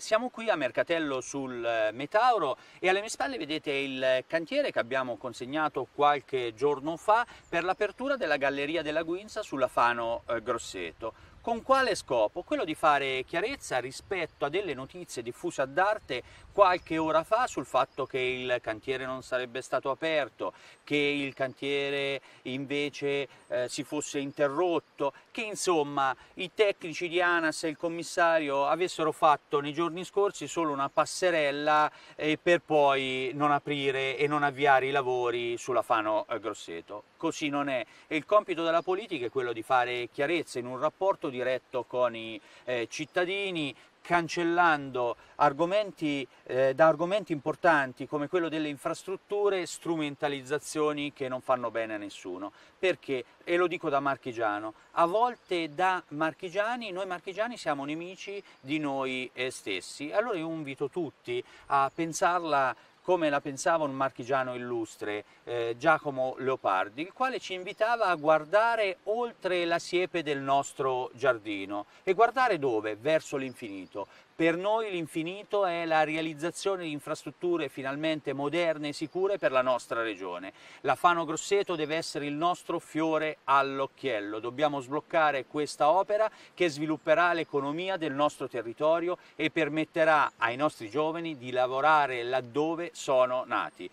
Siamo qui a Mercatello sul eh, Metauro e alle mie spalle vedete il eh, cantiere che abbiamo consegnato qualche giorno fa per l'apertura della Galleria della Guinza sulla Fano eh, Grosseto. Con quale scopo? Quello di fare chiarezza rispetto a delle notizie diffuse ad arte qualche ora fa sul fatto che il cantiere non sarebbe stato aperto, che il cantiere invece eh, si fosse interrotto, che insomma i tecnici di ANAS e il commissario avessero fatto nei giorni scorsi solo una passerella eh, per poi non aprire e non avviare i lavori sulla Fano eh, Grosseto. Così non è. il compito della politica è quello di fare chiarezza in un rapporto di diretto con i eh, cittadini, cancellando argomenti, eh, da argomenti importanti come quello delle infrastrutture strumentalizzazioni che non fanno bene a nessuno. Perché, e lo dico da marchigiano, a volte da marchigiani, noi marchigiani siamo nemici di noi eh, stessi. Allora io invito tutti a pensarla come la pensava un marchigiano illustre, eh, Giacomo Leopardi, il quale ci invitava a guardare oltre la siepe del nostro giardino e guardare dove? Verso l'infinito, per noi l'infinito è la realizzazione di infrastrutture finalmente moderne e sicure per la nostra regione. La Fano Grosseto deve essere il nostro fiore all'occhiello. Dobbiamo sbloccare questa opera che svilupperà l'economia del nostro territorio e permetterà ai nostri giovani di lavorare laddove sono nati.